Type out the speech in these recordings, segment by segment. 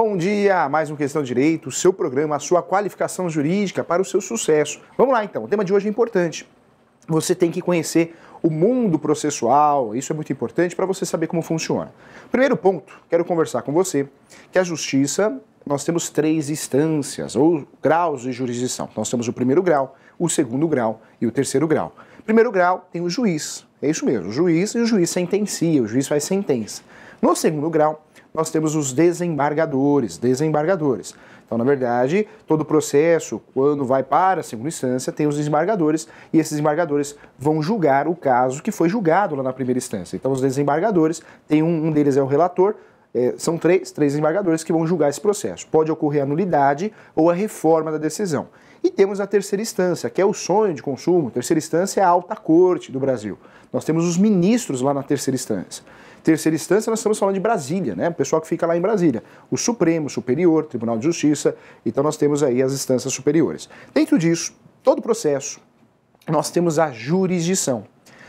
Bom dia, mais um Questão Direito, seu programa, a sua qualificação jurídica para o seu sucesso. Vamos lá então, o tema de hoje é importante. Você tem que conhecer o mundo processual, isso é muito importante para você saber como funciona. Primeiro ponto, quero conversar com você que a justiça, nós temos três instâncias ou graus de jurisdição. Nós temos o primeiro grau, o segundo grau e o terceiro grau. Primeiro grau tem o juiz, é isso mesmo, o juiz e o juiz sentencia, o juiz faz sentença. No segundo grau, nós temos os desembargadores, desembargadores. Então, na verdade, todo o processo, quando vai para a segunda instância, tem os desembargadores e esses desembargadores vão julgar o caso que foi julgado lá na primeira instância. Então, os desembargadores, tem um, um deles é o relator, é, são três, três desembargadores que vão julgar esse processo. Pode ocorrer a nulidade ou a reforma da decisão. E temos a terceira instância, que é o sonho de consumo. terceira instância é a alta corte do Brasil. Nós temos os ministros lá na terceira instância. Terceira instância, nós estamos falando de Brasília, né? O pessoal que fica lá em Brasília. O Supremo, Superior, Tribunal de Justiça. Então nós temos aí as instâncias superiores. Dentro disso, todo o processo, nós temos a jurisdição.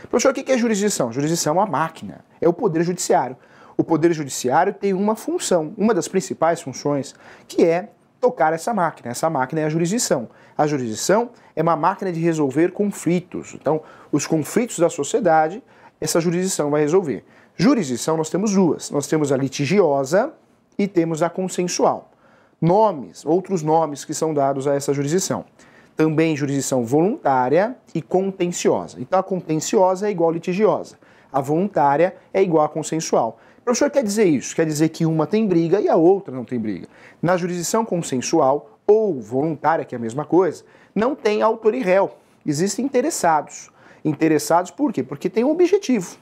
Professor, o que é jurisdição? Jurisdição é uma máquina, é o poder judiciário. O poder judiciário tem uma função, uma das principais funções, que é tocar essa máquina. Essa máquina é a jurisdição. A jurisdição é uma máquina de resolver conflitos. Então, os conflitos da sociedade, essa jurisdição vai resolver. Jurisdição nós temos duas, nós temos a litigiosa e temos a consensual. Nomes, outros nomes que são dados a essa jurisdição. Também jurisdição voluntária e contenciosa. Então a contenciosa é igual a litigiosa, a voluntária é igual a consensual. O professor quer dizer isso, quer dizer que uma tem briga e a outra não tem briga. Na jurisdição consensual ou voluntária, que é a mesma coisa, não tem autor e réu, existem interessados. Interessados por quê? Porque tem um objetivo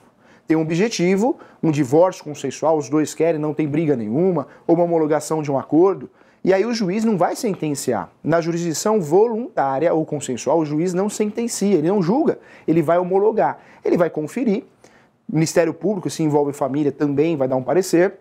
tem um objetivo, um divórcio consensual, os dois querem, não tem briga nenhuma, ou uma homologação de um acordo, e aí o juiz não vai sentenciar. Na jurisdição voluntária ou consensual, o juiz não sentencia, ele não julga, ele vai homologar, ele vai conferir. O Ministério Público se envolve em família também vai dar um parecer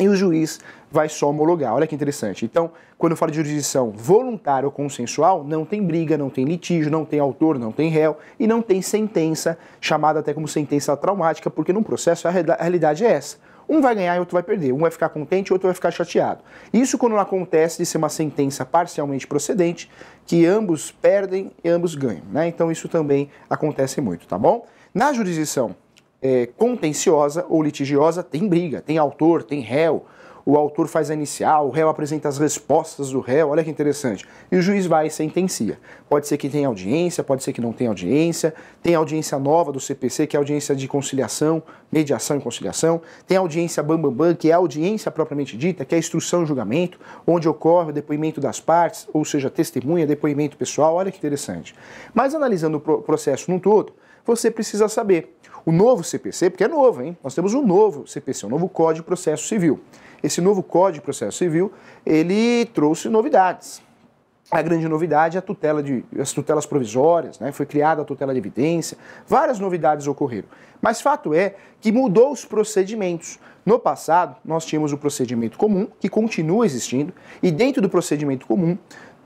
e o juiz vai só homologar. Olha que interessante. Então, quando eu falo de jurisdição voluntária ou consensual, não tem briga, não tem litígio, não tem autor, não tem réu e não tem sentença, chamada até como sentença traumática, porque num processo a realidade é essa. Um vai ganhar e outro vai perder. Um vai ficar contente e outro vai ficar chateado. Isso quando não acontece de ser uma sentença parcialmente procedente, que ambos perdem e ambos ganham. Né? Então isso também acontece muito, tá bom? Na jurisdição é, contenciosa ou litigiosa tem briga, tem autor, tem réu. O autor faz a inicial, o réu apresenta as respostas do réu, olha que interessante. E o juiz vai e sentencia. Pode ser que tenha audiência, pode ser que não tenha audiência. Tem audiência nova do CPC, que é audiência de conciliação, mediação e conciliação. Tem audiência bambambam, bam, bam, que é a audiência propriamente dita, que é a instrução e julgamento, onde ocorre o depoimento das partes, ou seja, testemunha, depoimento pessoal. Olha que interessante. Mas analisando o processo num todo, você precisa saber o novo CPC, porque é novo, hein? Nós temos um novo CPC, um novo Código de Processo Civil. Esse novo Código de Processo Civil, ele trouxe novidades. A grande novidade é a tutela de, as tutelas provisórias, né? foi criada a tutela de evidência, várias novidades ocorreram. Mas fato é que mudou os procedimentos. No passado, nós tínhamos o procedimento comum, que continua existindo, e dentro do procedimento comum,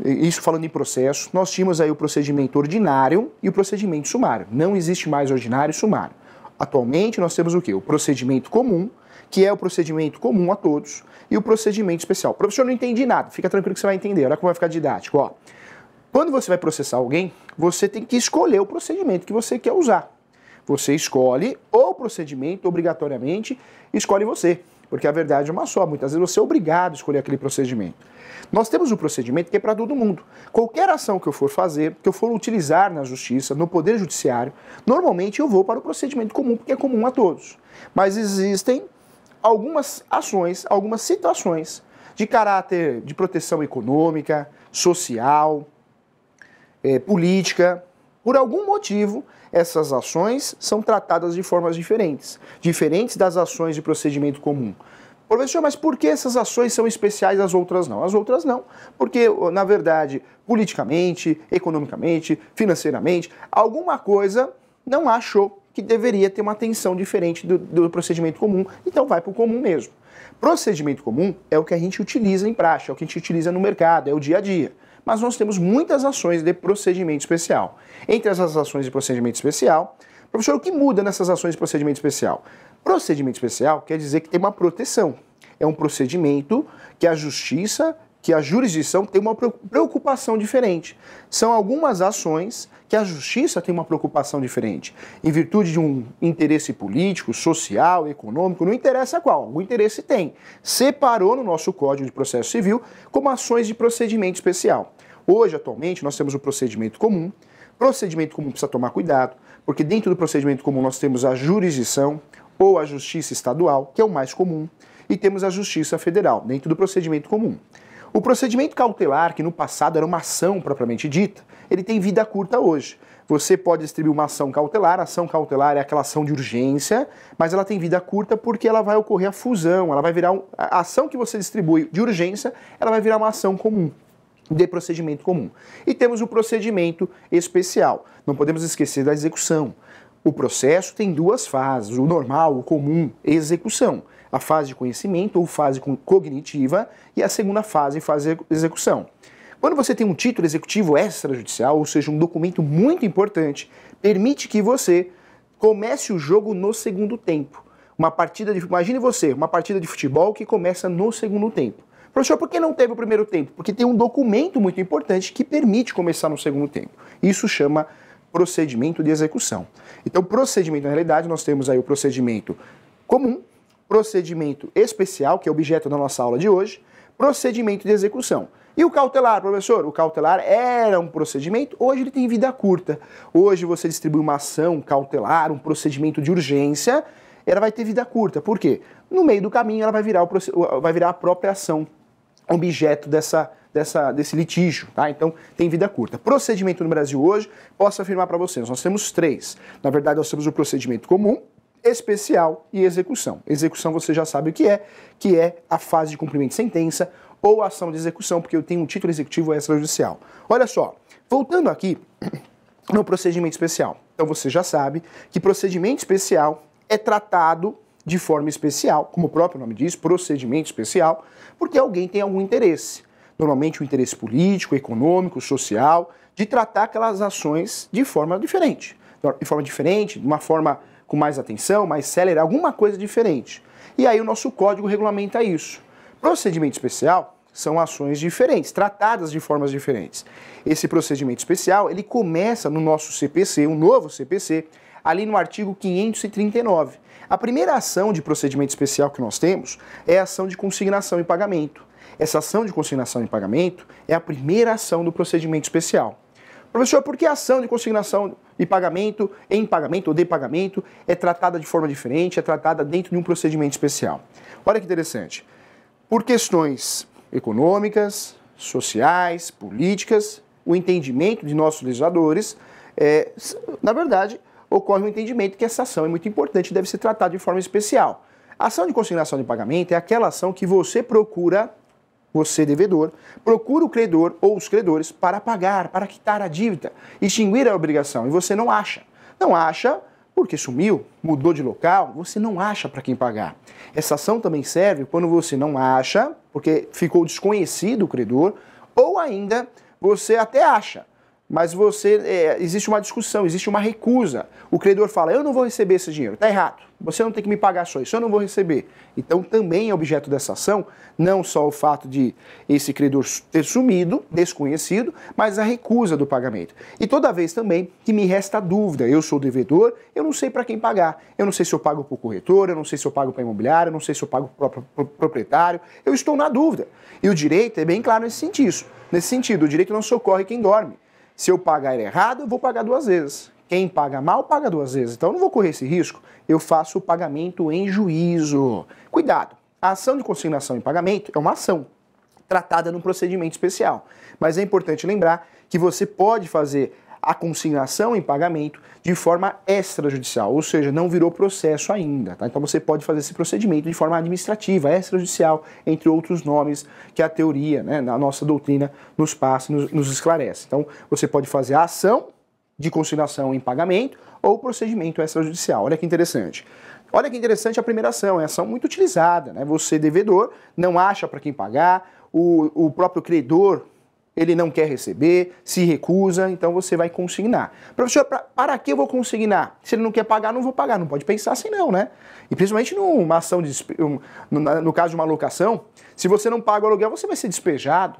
isso falando em processo, nós tínhamos aí o procedimento ordinário e o procedimento sumário. Não existe mais ordinário e sumário. Atualmente nós temos o que? O procedimento comum, que é o procedimento comum a todos, e o procedimento especial. Professor, não entendi nada, fica tranquilo que você vai entender, olha como vai ficar didático. Ó. Quando você vai processar alguém, você tem que escolher o procedimento que você quer usar. Você escolhe o procedimento, obrigatoriamente, escolhe você. Porque a verdade é uma só. Muitas vezes você é obrigado a escolher aquele procedimento. Nós temos um procedimento que é para todo mundo. Qualquer ação que eu for fazer, que eu for utilizar na justiça, no poder judiciário, normalmente eu vou para o procedimento comum, porque é comum a todos. Mas existem algumas ações, algumas situações de caráter de proteção econômica, social, é, política. Por algum motivo, essas ações são tratadas de formas diferentes, diferentes das ações de procedimento comum. Professor, mas por que essas ações são especiais, as outras não? As outras não, porque, na verdade, politicamente, economicamente, financeiramente, alguma coisa não achou que deveria ter uma atenção diferente do, do procedimento comum, então vai para o comum mesmo. Procedimento comum é o que a gente utiliza em prática, é o que a gente utiliza no mercado, é o dia a dia. Mas nós temos muitas ações de procedimento especial. Entre essas ações de procedimento especial, professor, o que muda nessas ações de procedimento especial? Procedimento especial quer dizer que tem uma proteção. É um procedimento que a justiça, que a jurisdição tem uma preocupação diferente. São algumas ações que a justiça tem uma preocupação diferente, em virtude de um interesse político, social, econômico, não interessa qual, o interesse tem. Separou no nosso Código de Processo Civil como ações de procedimento especial. Hoje, atualmente, nós temos o procedimento comum. Procedimento comum precisa tomar cuidado, porque dentro do procedimento comum nós temos a jurisdição, ou a Justiça Estadual, que é o mais comum, e temos a Justiça Federal, dentro do procedimento comum. O procedimento cautelar, que no passado era uma ação propriamente dita, ele tem vida curta hoje. Você pode distribuir uma ação cautelar, a ação cautelar é aquela ação de urgência, mas ela tem vida curta porque ela vai ocorrer a fusão, ela vai virar um, a ação que você distribui de urgência, ela vai virar uma ação comum de procedimento comum. E temos o procedimento especial. Não podemos esquecer da execução. O processo tem duas fases: o normal, o comum, execução. A fase de conhecimento ou fase cognitiva e a segunda fase, fase execução. Quando você tem um título executivo extrajudicial, ou seja, um documento muito importante, permite que você comece o jogo no segundo tempo. Uma partida de, imagine você, uma partida de futebol que começa no segundo tempo. Professor, por que não teve o primeiro tempo? Porque tem um documento muito importante que permite começar no segundo tempo. Isso chama procedimento de execução. Então, procedimento, na realidade, nós temos aí o procedimento comum, procedimento especial, que é objeto da nossa aula de hoje, procedimento de execução. E o cautelar, professor? O cautelar era um procedimento, hoje ele tem vida curta. Hoje você distribui uma ação cautelar, um procedimento de urgência, ela vai ter vida curta. Por quê? No meio do caminho ela vai virar, o, vai virar a própria ação, objeto dessa dessa, desse litígio, tá? Então tem vida curta. Procedimento no Brasil hoje, posso afirmar para vocês, nós temos três. Na verdade, nós temos o procedimento comum, especial e execução. Execução você já sabe o que é, que é a fase de cumprimento de sentença ou ação de execução, porque eu tenho um título executivo extrajudicial. Olha só, voltando aqui no procedimento especial. Então você já sabe que procedimento especial é tratado de forma especial, como o próprio nome diz, procedimento especial, porque alguém tem algum interesse normalmente o interesse político, econômico, social, de tratar aquelas ações de forma diferente. Então, de forma diferente, de uma forma com mais atenção, mais célere, alguma coisa diferente. E aí o nosso código regulamenta isso. Procedimento especial são ações diferentes, tratadas de formas diferentes. Esse procedimento especial, ele começa no nosso CPC, um novo CPC, ali no artigo 539. A primeira ação de procedimento especial que nós temos é a ação de consignação e pagamento. Essa ação de consignação em pagamento é a primeira ação do procedimento especial. Professor, por que a ação de consignação e pagamento, em pagamento ou de pagamento, é tratada de forma diferente, é tratada dentro de um procedimento especial? Olha que interessante. Por questões econômicas, sociais, políticas, o entendimento de nossos legisladores, é, na verdade, ocorre o um entendimento que essa ação é muito importante e deve ser tratada de forma especial. A ação de consignação de pagamento é aquela ação que você procura você devedor, procura o credor ou os credores para pagar, para quitar a dívida, extinguir a obrigação, e você não acha. Não acha porque sumiu, mudou de local, você não acha para quem pagar. Essa ação também serve quando você não acha, porque ficou desconhecido o credor, ou ainda você até acha, mas você é, existe uma discussão, existe uma recusa. O credor fala: eu não vou receber esse dinheiro, está errado. Você não tem que me pagar só isso, eu não vou receber. Então também é objeto dessa ação não só o fato de esse credor ter sumido, desconhecido, mas a recusa do pagamento. E toda vez também que me resta dúvida, eu sou devedor, eu não sei para quem pagar. Eu não sei se eu pago para o corretor, eu não sei se eu pago para a imobiliária, eu não sei se eu pago para o próprio proprietário. Eu estou na dúvida. E o direito é bem claro nesse sentido. Nesse sentido, o direito não socorre quem dorme. Se eu pagar errado, eu vou pagar duas vezes. Quem paga mal, paga duas vezes. Então eu não vou correr esse risco. Eu faço o pagamento em juízo. Cuidado! A ação de consignação em pagamento é uma ação tratada num procedimento especial. Mas é importante lembrar que você pode fazer a consignação em pagamento de forma extrajudicial, ou seja, não virou processo ainda. Tá? Então você pode fazer esse procedimento de forma administrativa, extrajudicial, entre outros nomes que a teoria, né, na nossa doutrina, nos passa, nos, nos esclarece. Então você pode fazer a ação de consignação em pagamento ou procedimento extrajudicial. Olha que interessante. Olha que interessante a primeira ação, é ação muito utilizada. Né? Você, devedor, não acha para quem pagar, o, o próprio credor ele não quer receber, se recusa, então você vai consignar. Professor, pra, para que eu vou consignar? Se ele não quer pagar, não vou pagar. Não pode pensar assim não, né? E principalmente numa ação, de, no, no caso de uma locação, se você não paga o aluguel, você vai ser despejado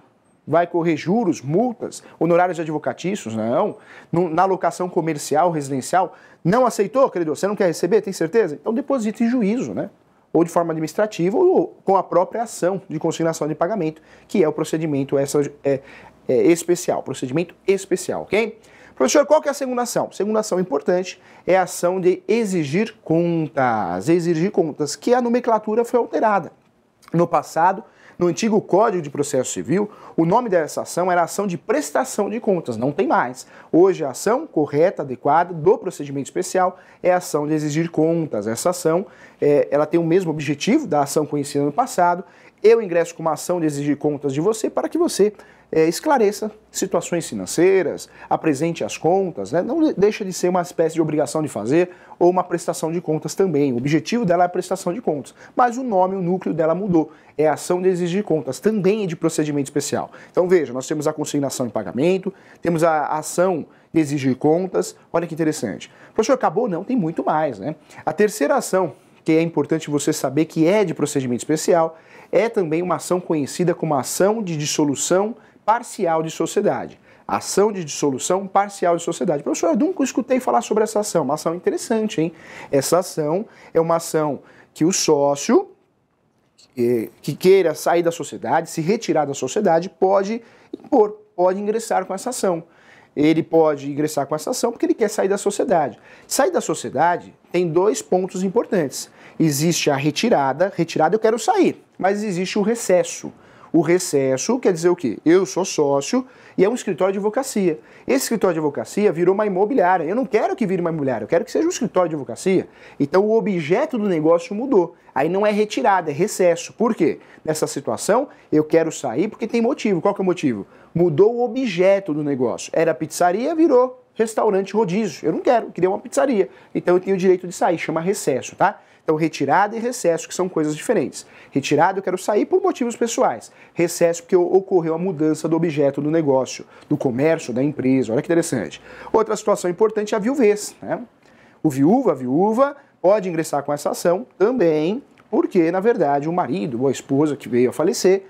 vai correr juros, multas, honorários advocatícios, não. Na locação comercial, residencial, não aceitou, credor? Você não quer receber? Tem certeza? Então deposita em juízo, né? ou de forma administrativa, ou com a própria ação de consignação de pagamento, que é o procedimento essa, é, é, especial, procedimento especial, ok? Professor, qual que é a segunda ação? Segunda ação importante é a ação de exigir contas. Exigir contas, que a nomenclatura foi alterada. No passado, no antigo Código de Processo Civil, o nome dessa ação era ação de prestação de contas, não tem mais. Hoje, a ação correta, adequada do procedimento especial é a ação de exigir contas. Essa ação é, ela tem o mesmo objetivo da ação conhecida no passado eu ingresso com uma ação de exigir contas de você para que você é, esclareça situações financeiras, apresente as contas, né? não deixa de ser uma espécie de obrigação de fazer ou uma prestação de contas também. O objetivo dela é a prestação de contas, mas o nome, o núcleo dela mudou. É a ação de exigir contas, também é de procedimento especial. Então veja, nós temos a consignação em pagamento, temos a ação de exigir contas, olha que interessante. Professor, acabou? Não, tem muito mais. Né? A terceira ação, que é importante você saber que é de procedimento especial, é também uma ação conhecida como ação de dissolução parcial de sociedade. Ação de dissolução parcial de sociedade. Professor, eu nunca escutei falar sobre essa ação. Uma ação interessante, hein? Essa ação é uma ação que o sócio eh, que queira sair da sociedade, se retirar da sociedade, pode impor, pode ingressar com essa ação. Ele pode ingressar com essa ação porque ele quer sair da sociedade. Sair da sociedade tem dois pontos importantes existe a retirada, retirada eu quero sair, mas existe o recesso. O recesso quer dizer o quê? Eu sou sócio e é um escritório de advocacia. Esse escritório de advocacia virou uma imobiliária. Eu não quero que vire uma imobiliária, eu quero que seja um escritório de advocacia. Então o objeto do negócio mudou. Aí não é retirada, é recesso. Por quê? Nessa situação, eu quero sair porque tem motivo. Qual que é o motivo? Mudou o objeto do negócio. Era pizzaria, virou restaurante rodízio. Eu não quero, eu queria uma pizzaria. Então eu tenho o direito de sair, chama recesso, tá? Então, retirada e recesso, que são coisas diferentes. Retirada, eu quero sair por motivos pessoais. Recesso, porque ocorreu a mudança do objeto do negócio, do comércio, da empresa. Olha que interessante. Outra situação importante é a viuvez. Né? O viúva, a viúva, pode ingressar com essa ação também, porque, na verdade, o marido ou a esposa que veio a falecer,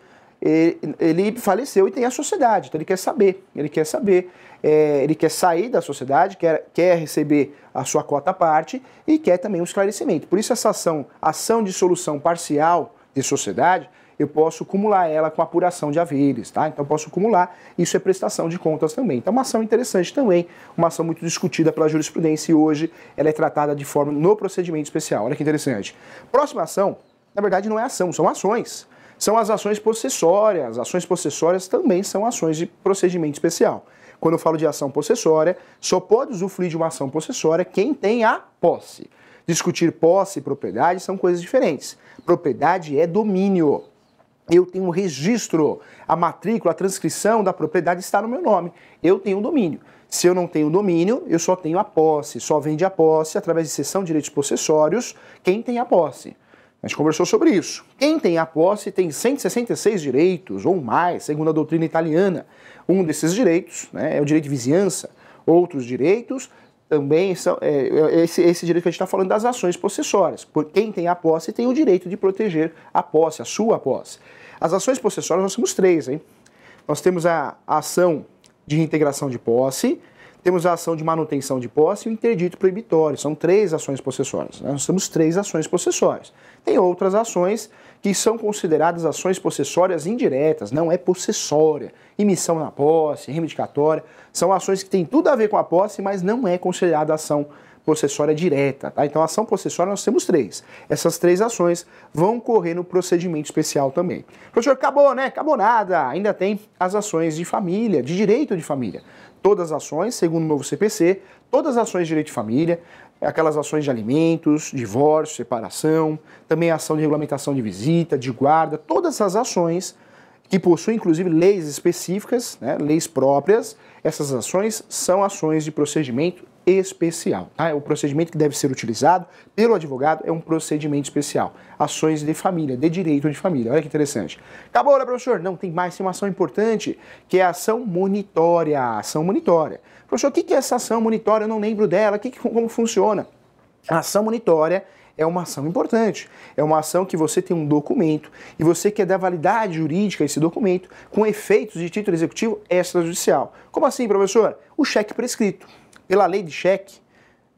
ele faleceu e tem a sociedade, então ele quer saber, ele quer saber é, ele quer sair da sociedade, quer, quer receber a sua cota à parte e quer também um esclarecimento. Por isso, essa ação, ação de solução parcial de sociedade, eu posso acumular ela com apuração de haveres, tá? Então posso acumular. isso é prestação de contas também. Então é uma ação interessante também, uma ação muito discutida pela jurisprudência e hoje ela é tratada de forma no procedimento especial. Olha que interessante. Próxima ação, na verdade não é ação, são ações. São as ações possessórias. Ações possessórias também são ações de procedimento especial. Quando eu falo de ação possessória, só pode usufruir de uma ação possessória quem tem a posse. Discutir posse e propriedade são coisas diferentes. Propriedade é domínio. Eu tenho um registro, a matrícula, a transcrição da propriedade está no meu nome. Eu tenho um domínio. Se eu não tenho domínio, eu só tenho a posse. Só vende a posse através de sessão de direitos possessórios quem tem a posse. A gente conversou sobre isso. Quem tem a posse tem 166 direitos ou mais, segundo a doutrina italiana. Um desses direitos né, é o direito de vizinhança. Outros direitos também são. É, é esse, esse direito que a gente está falando das ações possessórias. Por quem tem a posse tem o direito de proteger a posse, a sua posse. As ações possessórias nós temos três, hein? Nós temos a, a ação de reintegração de posse, temos a ação de manutenção de posse e o interdito proibitório. São três ações possessórias. Né? Nós temos três ações possessórias. Tem outras ações que são consideradas ações possessórias indiretas, não é possessória. Emissão na posse, reivindicatória, são ações que têm tudo a ver com a posse, mas não é considerada ação possessória direta. Tá? Então, ação possessória nós temos três. Essas três ações vão correr no procedimento especial também. Professor, acabou, né? Acabou nada. Ainda tem as ações de família, de direito de família todas as ações, segundo o novo CPC, todas as ações de direito de família, aquelas ações de alimentos, divórcio, separação, também ação de regulamentação de visita, de guarda, todas as ações que possuem inclusive leis específicas, né, leis próprias, essas ações são ações de procedimento especial. Tá? É o procedimento que deve ser utilizado pelo advogado é um procedimento especial. Ações de família, de direito de família. Olha que interessante. Acabou, né, professor? Não, tem mais, tem uma ação importante, que é a ação monitória. A ação monitória. Professor, o que é essa ação monitória? Eu não lembro dela. Que, como funciona? A ação monitória é uma ação importante. É uma ação que você tem um documento e você quer dar validade jurídica a esse documento com efeitos de título executivo extrajudicial. Como assim, professor? O cheque prescrito pela lei de cheque,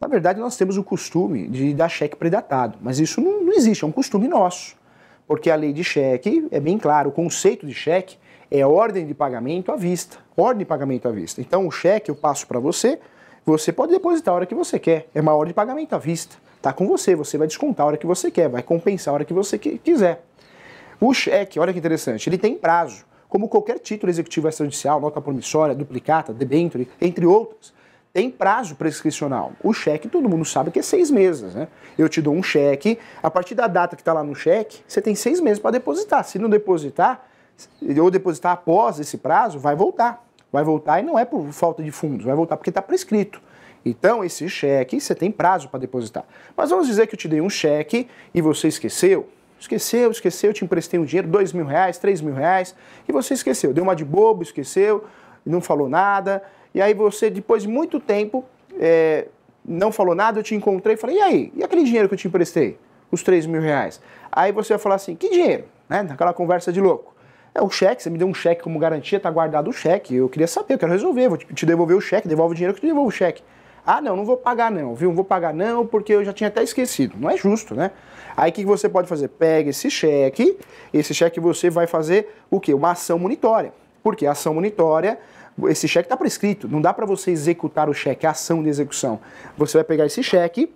na verdade nós temos o costume de dar cheque predatado, mas isso não, não existe, é um costume nosso. Porque a lei de cheque é bem claro, o conceito de cheque é ordem de pagamento à vista. Ordem de pagamento à vista. Então o cheque eu passo para você, você pode depositar a hora que você quer. É uma ordem de pagamento à vista. Tá com você, você vai descontar a hora que você quer, vai compensar a hora que você quiser. O cheque, olha que interessante, ele tem prazo. Como qualquer título executivo extrajudicial, nota promissória, duplicata, debenture, entre outros, tem prazo prescricional. O cheque, todo mundo sabe que é seis meses, né? Eu te dou um cheque, a partir da data que está lá no cheque, você tem seis meses para depositar. Se não depositar, ou depositar após esse prazo, vai voltar. Vai voltar e não é por falta de fundos, vai voltar porque está prescrito. Então, esse cheque, você tem prazo para depositar. Mas vamos dizer que eu te dei um cheque e você esqueceu. Esqueceu, esqueceu, eu te emprestei um dinheiro, dois mil reais, três mil reais, e você esqueceu. Deu uma de bobo, esqueceu, não falou nada, e aí você, depois de muito tempo, é, não falou nada, eu te encontrei e falei, e aí? E aquele dinheiro que eu te emprestei? Os 3 mil reais. Aí você vai falar assim, que dinheiro? Né? Naquela conversa de louco. É o cheque, você me deu um cheque como garantia, tá guardado o cheque. Eu queria saber, eu quero resolver, vou te devolver o cheque, devolve o dinheiro que eu te devolvo o cheque. Ah, não, não vou pagar não, viu? Não vou pagar não, porque eu já tinha até esquecido. Não é justo, né? Aí o que você pode fazer? Pega esse cheque, esse cheque você vai fazer o quê? Uma ação monitória Porque a ação monitória esse cheque está prescrito, não dá para você executar o cheque, a ação de execução. Você vai pegar esse cheque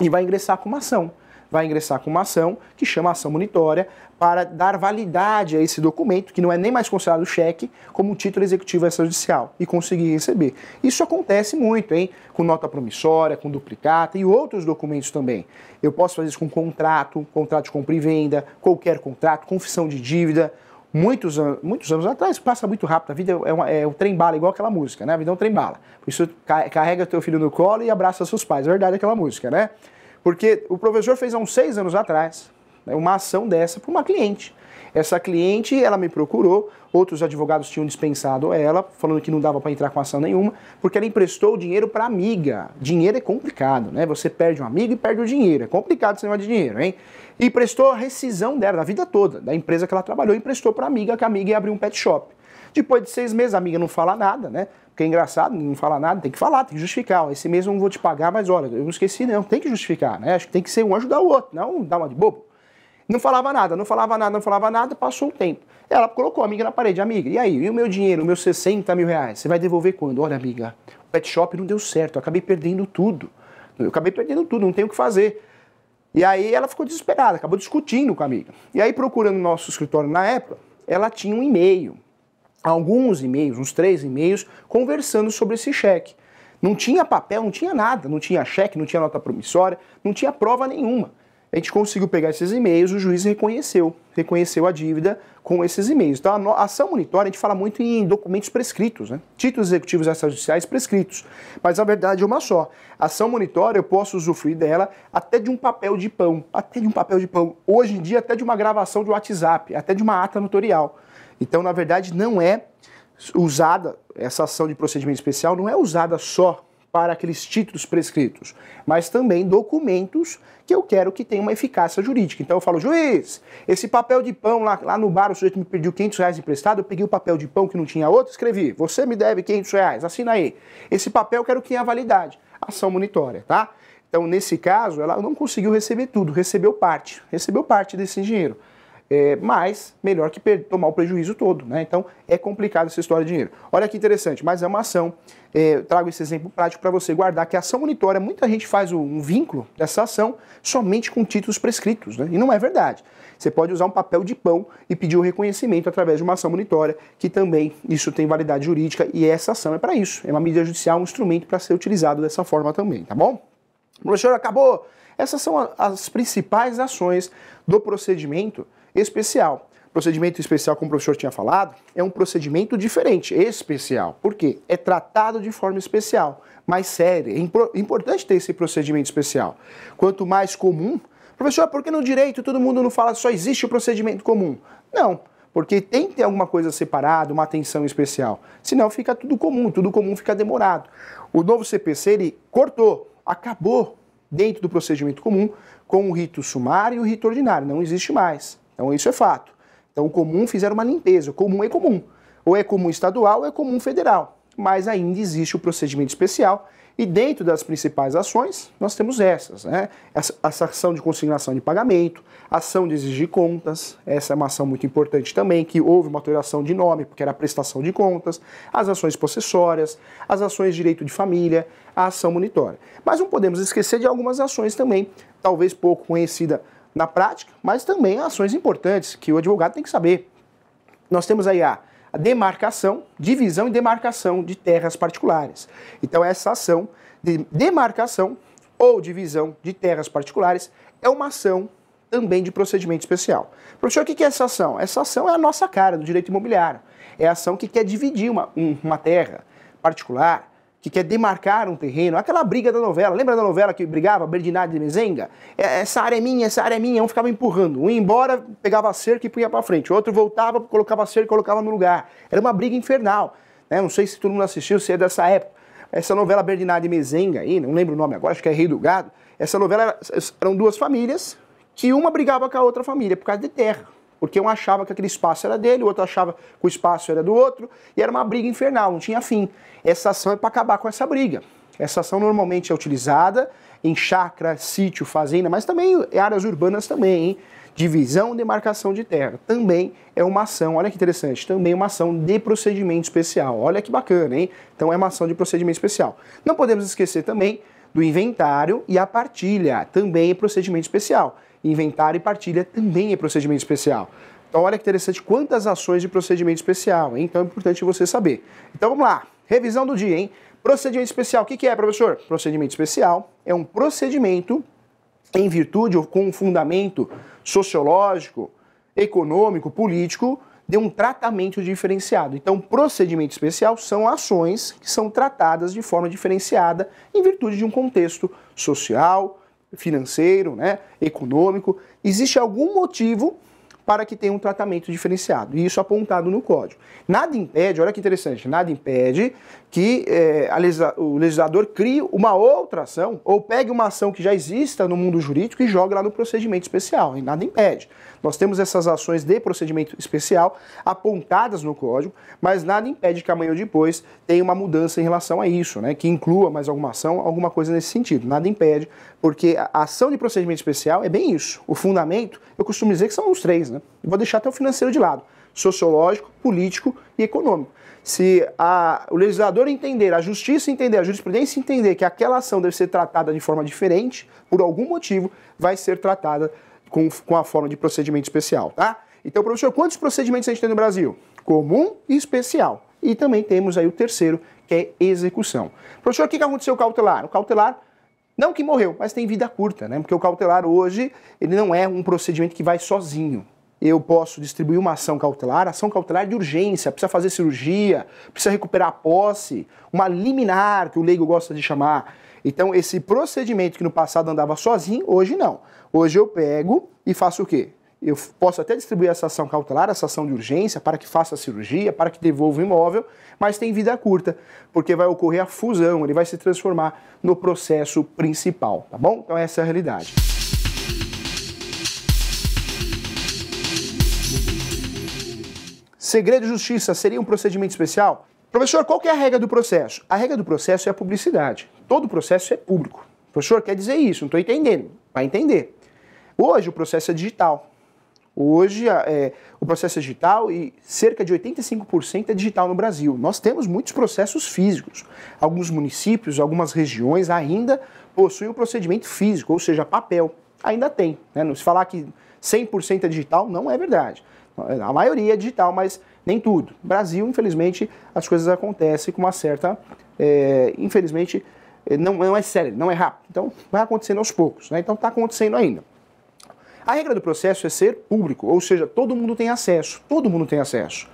e vai ingressar com uma ação. Vai ingressar com uma ação que chama ação monitória para dar validade a esse documento, que não é nem mais considerado cheque, como título executivo extrajudicial e conseguir receber. Isso acontece muito, hein? Com nota promissória, com duplicata e outros documentos também. Eu posso fazer isso com contrato, contrato de compra e venda, qualquer contrato, confissão de dívida muitos, muitos anos atrás, passa muito rápido, a vida é, uma, é um trem-bala, igual aquela música, né? A vida é um trem-bala. Por isso, carrega teu filho no colo e abraça seus pais. É verdade aquela música, né? Porque o professor fez há uns seis anos atrás né, uma ação dessa para uma cliente. Essa cliente, ela me procurou, outros advogados tinham dispensado ela, falando que não dava para entrar com ação nenhuma, porque ela emprestou o dinheiro para amiga. Dinheiro é complicado, né? Você perde um amigo e perde o dinheiro. É complicado esse negócio de dinheiro, hein? E prestou a rescisão dela, da vida toda, da empresa que ela trabalhou, emprestou para amiga, que a amiga ia abrir um pet shop. Depois de seis meses, a amiga não fala nada, né? Porque é engraçado, não fala nada, tem que falar, tem que justificar. esse mês eu não vou te pagar, mas olha, eu não esqueci, não. Tem que justificar, né? Acho que tem que ser um ajudar o outro, não dar uma de bobo. Não falava nada, não falava nada, não falava nada, passou o tempo. Ela colocou a amiga na parede, amiga, e aí? E o meu dinheiro, meus 60 mil reais? Você vai devolver quando? Olha, amiga, o pet shop não deu certo, eu acabei perdendo tudo. Eu acabei perdendo tudo, não tenho o que fazer. E aí ela ficou desesperada, acabou discutindo com a amiga. E aí, procurando nosso escritório na época, ela tinha um e-mail, alguns e-mails, uns três e-mails, conversando sobre esse cheque. Não tinha papel, não tinha nada, não tinha cheque, não tinha nota promissória, não tinha prova nenhuma a gente conseguiu pegar esses e-mails, o juiz reconheceu, reconheceu a dívida com esses e-mails. Então, a ação monitória, a gente fala muito em documentos prescritos, né? títulos executivos extrajudiciais prescritos, mas a verdade é uma só. A ação monitória, eu posso usufruir dela até de um papel de pão, até de um papel de pão. Hoje em dia, até de uma gravação de WhatsApp, até de uma ata notorial. Então, na verdade, não é usada, essa ação de procedimento especial não é usada só para aqueles títulos prescritos, mas também documentos que eu quero que tenham uma eficácia jurídica. Então eu falo, juiz, esse papel de pão lá, lá no bar, o sujeito me pediu 500 reais emprestado, eu peguei o papel de pão que não tinha outro, escrevi, você me deve 500 reais, assina aí. Esse papel eu quero que tenha validade. Ação monitória, tá? Então, nesse caso, ela não conseguiu receber tudo, recebeu parte, recebeu parte desse dinheiro é, mas melhor que tomar o prejuízo todo, né? Então é complicado essa história de dinheiro. Olha que interessante, mas é uma ação. É, trago esse exemplo prático para você guardar que a ação monitória, muita gente faz um vínculo dessa ação somente com títulos prescritos, né? E não é verdade. Você pode usar um papel de pão e pedir o um reconhecimento através de uma ação monitória, que também isso tem validade jurídica e essa ação é para isso. É uma medida judicial, um instrumento para ser utilizado dessa forma também, tá bom? Professor, acabou! Essas são as principais ações do procedimento especial. Procedimento especial, como o professor tinha falado, é um procedimento diferente, especial. Por quê? É tratado de forma especial, mais séria. É, é importante ter esse procedimento especial. Quanto mais comum, professor, por que no direito todo mundo não fala só existe o procedimento comum? Não, porque tem que ter alguma coisa separada, uma atenção especial. Senão fica tudo comum, tudo comum fica demorado. O novo CPC, ele cortou, acabou dentro do procedimento comum com o rito sumário e o rito ordinário. Não existe mais. Então isso é fato. Então o comum fizeram uma limpeza. O comum é comum. Ou é comum estadual ou é comum federal. Mas ainda existe o procedimento especial. E dentro das principais ações, nós temos essas, né? Essa, essa ação de consignação de pagamento, ação de exigir contas, essa é uma ação muito importante também, que houve uma alteração de nome, porque era prestação de contas, as ações possessórias, as ações de direito de família, a ação monitória. Mas não podemos esquecer de algumas ações também, talvez pouco conhecida na prática, mas também ações importantes que o advogado tem que saber. Nós temos aí a demarcação, divisão e demarcação de terras particulares. Então, essa ação de demarcação ou divisão de terras particulares é uma ação também de procedimento especial. Professor, o que é essa ação? Essa ação é a nossa cara do direito imobiliário. É a ação que quer dividir uma, uma terra particular que quer demarcar um terreno, aquela briga da novela, lembra da novela que brigava, Berdinardi e Mezenga? É, essa área é minha, essa área é minha, um ficava empurrando, um ia embora, pegava a cerca e punha para frente, o outro voltava, colocava a cerca e colocava no lugar. Era uma briga infernal, né? não sei se todo mundo assistiu, se é dessa época. Essa novela Berdinardi e Mezenga aí, não lembro o nome agora, acho que é Rei do Gado, essa novela eram duas famílias que uma brigava com a outra família por causa de terra. Porque um achava que aquele espaço era dele, o outro achava que o espaço era do outro, e era uma briga infernal, não tinha fim. Essa ação é para acabar com essa briga. Essa ação normalmente é utilizada em chácara, sítio, fazenda, mas também em áreas urbanas também, hein? Divisão, demarcação de terra. Também é uma ação, olha que interessante, também é uma ação de procedimento especial. Olha que bacana, hein? Então é uma ação de procedimento especial. Não podemos esquecer também do inventário e a partilha, também é procedimento especial inventário e partilha também é procedimento especial. Então, olha que interessante quantas ações de procedimento especial, hein? então é importante você saber. Então, vamos lá, revisão do dia, hein? Procedimento especial, o que, que é, professor? Procedimento especial é um procedimento em virtude ou com um fundamento sociológico, econômico, político, de um tratamento diferenciado. Então, procedimento especial são ações que são tratadas de forma diferenciada em virtude de um contexto social, financeiro, né, econômico, existe algum motivo para que tenha um tratamento diferenciado, e isso apontado no código. Nada impede, olha que interessante, nada impede que é, legisla, o legislador crie uma outra ação ou pegue uma ação que já exista no mundo jurídico e jogue lá no procedimento especial, e nada impede. Nós temos essas ações de procedimento especial apontadas no código, mas nada impede que amanhã ou depois tenha uma mudança em relação a isso, né? Que inclua mais alguma ação, alguma coisa nesse sentido. Nada impede, porque a ação de procedimento especial é bem isso. O fundamento, eu costumo dizer que são os três, né? Eu vou deixar até o financeiro de lado sociológico, político e econômico. Se a, o legislador entender, a justiça entender, a jurisprudência entender que aquela ação deve ser tratada de forma diferente, por algum motivo, vai ser tratada com, com a forma de procedimento especial, tá? Então, professor, quantos procedimentos a gente tem no Brasil? Comum e especial. E também temos aí o terceiro, que é execução. Professor, o que aconteceu com o cautelar? O cautelar não que morreu, mas tem vida curta, né? Porque o cautelar hoje, ele não é um procedimento que vai sozinho. Eu posso distribuir uma ação cautelar, ação cautelar de urgência, precisa fazer cirurgia, precisa recuperar a posse, uma liminar, que o leigo gosta de chamar. Então, esse procedimento que no passado andava sozinho, hoje não. Hoje eu pego e faço o quê? Eu posso até distribuir essa ação cautelar, essa ação de urgência, para que faça a cirurgia, para que devolva o imóvel, mas tem vida curta, porque vai ocorrer a fusão, ele vai se transformar no processo principal, tá bom? Então essa é a realidade. Segredo de justiça seria um procedimento especial? Professor, qual que é a regra do processo? A regra do processo é a publicidade. Todo processo é público. Professor, quer dizer isso, não estou entendendo. Vai entender. Hoje o processo é digital. Hoje é, o processo é digital e cerca de 85% é digital no Brasil. Nós temos muitos processos físicos. Alguns municípios, algumas regiões ainda possuem o um procedimento físico, ou seja, papel. Ainda tem. Né? Não se falar que 100% é digital, não é verdade. A maioria é digital, mas nem tudo. Brasil, infelizmente, as coisas acontecem com uma certa. É, infelizmente, é, não, não é sério, não é rápido. Então, vai acontecendo aos poucos. Né? Então, está acontecendo ainda. A regra do processo é ser público, ou seja, todo mundo tem acesso. Todo mundo tem acesso.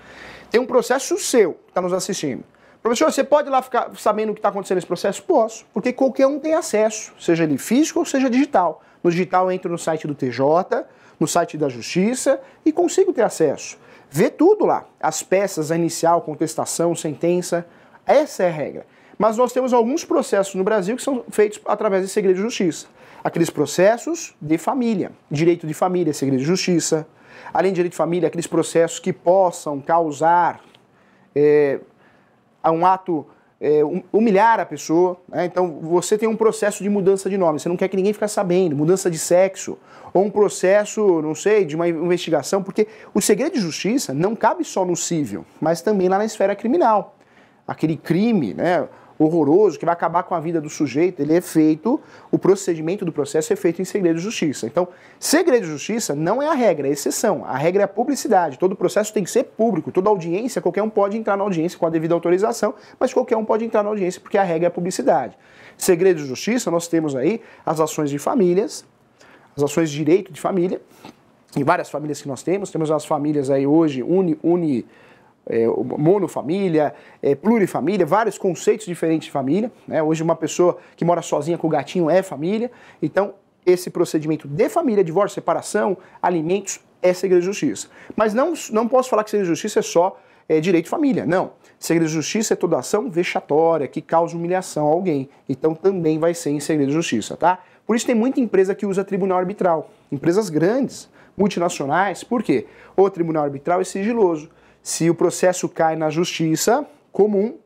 Tem um processo seu que está nos assistindo. Professor, você pode lá ficar sabendo o que está acontecendo nesse processo? Posso, porque qualquer um tem acesso, seja ele físico ou seja digital. No digital eu entro no site do TJ, no site da Justiça e consigo ter acesso. Vê tudo lá. As peças, a inicial, contestação, sentença. Essa é a regra. Mas nós temos alguns processos no Brasil que são feitos através de segredo de justiça. Aqueles processos de família. Direito de família, segredo de justiça. Além de direito de família, aqueles processos que possam causar é, um ato é, humilhar a pessoa. Né? Então, você tem um processo de mudança de nome, você não quer que ninguém fique sabendo, mudança de sexo, ou um processo, não sei, de uma investigação, porque o segredo de justiça não cabe só no civil, mas também lá na esfera criminal. Aquele crime, né? horroroso que vai acabar com a vida do sujeito, ele é feito, o procedimento do processo é feito em segredo de justiça. Então, segredo de justiça não é a regra, é a exceção. A regra é a publicidade. Todo processo tem que ser público, toda audiência, qualquer um pode entrar na audiência com a devida autorização, mas qualquer um pode entrar na audiência porque a regra é a publicidade. Segredo de justiça, nós temos aí as ações de famílias, as ações de direito de família, e várias famílias que nós temos, temos as famílias aí hoje uni, uni é, monofamília, é, plurifamília, vários conceitos diferentes de família. Né? Hoje, uma pessoa que mora sozinha com o gatinho é família. Então, esse procedimento de família, divórcio, separação, alimentos, é segredo de justiça. Mas não, não posso falar que segredo de justiça é só é, direito de família. Não. Segredo de justiça é toda ação vexatória que causa humilhação a alguém. Então também vai ser em segredo de justiça, tá? Por isso tem muita empresa que usa tribunal arbitral. Empresas grandes, multinacionais, por quê? O tribunal arbitral é sigiloso. Se o processo cai na justiça comum,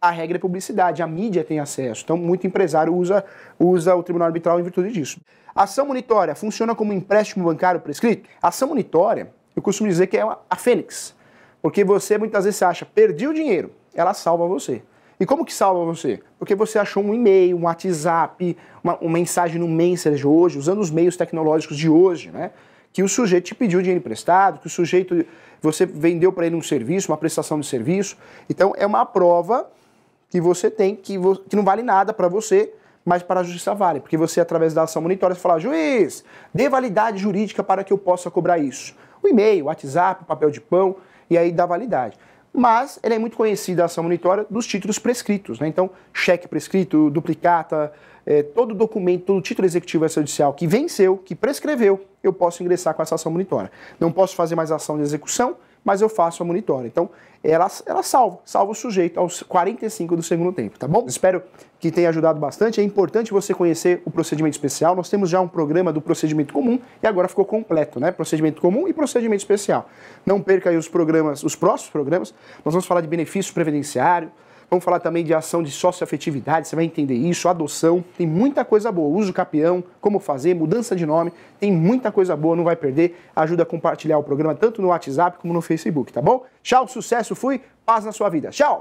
a regra é publicidade, a mídia tem acesso. Então, muito empresário usa, usa o tribunal arbitral em virtude disso. Ação monitória funciona como um empréstimo bancário prescrito? Ação monitória, eu costumo dizer que é a fênix. Porque você muitas vezes acha, perdi o dinheiro, ela salva você. E como que salva você? Porque você achou um e-mail, um WhatsApp, uma, uma mensagem no Messenger hoje, usando os meios tecnológicos de hoje, né? que o sujeito te pediu dinheiro emprestado, que o sujeito você vendeu para ele um serviço, uma prestação de serviço. Então é uma prova que você tem que, que não vale nada para você, mas para a justiça vale, porque você através da ação monitória você fala: "Juiz, dê validade jurídica para que eu possa cobrar isso". O e-mail, o WhatsApp, o papel de pão e aí dá validade mas ela é muito conhecida, a ação monitória, dos títulos prescritos. Né? Então, cheque prescrito, duplicata, é, todo documento, todo título executivo extrajudicial que venceu, que prescreveu, eu posso ingressar com essa ação monitória. Não posso fazer mais ação de execução, mas eu faço a monitora. Então, ela, ela salva, salva o sujeito aos 45 do segundo tempo, tá bom? Espero que tenha ajudado bastante. É importante você conhecer o procedimento especial. Nós temos já um programa do procedimento comum e agora ficou completo, né? Procedimento comum e procedimento especial. Não perca aí os programas, os próximos programas. Nós vamos falar de benefício previdenciário, Vamos falar também de ação de socioafetividade, você vai entender isso, adoção, tem muita coisa boa. Uso capião, como fazer, mudança de nome, tem muita coisa boa, não vai perder. Ajuda a compartilhar o programa tanto no WhatsApp como no Facebook, tá bom? Tchau, sucesso, fui, paz na sua vida. Tchau!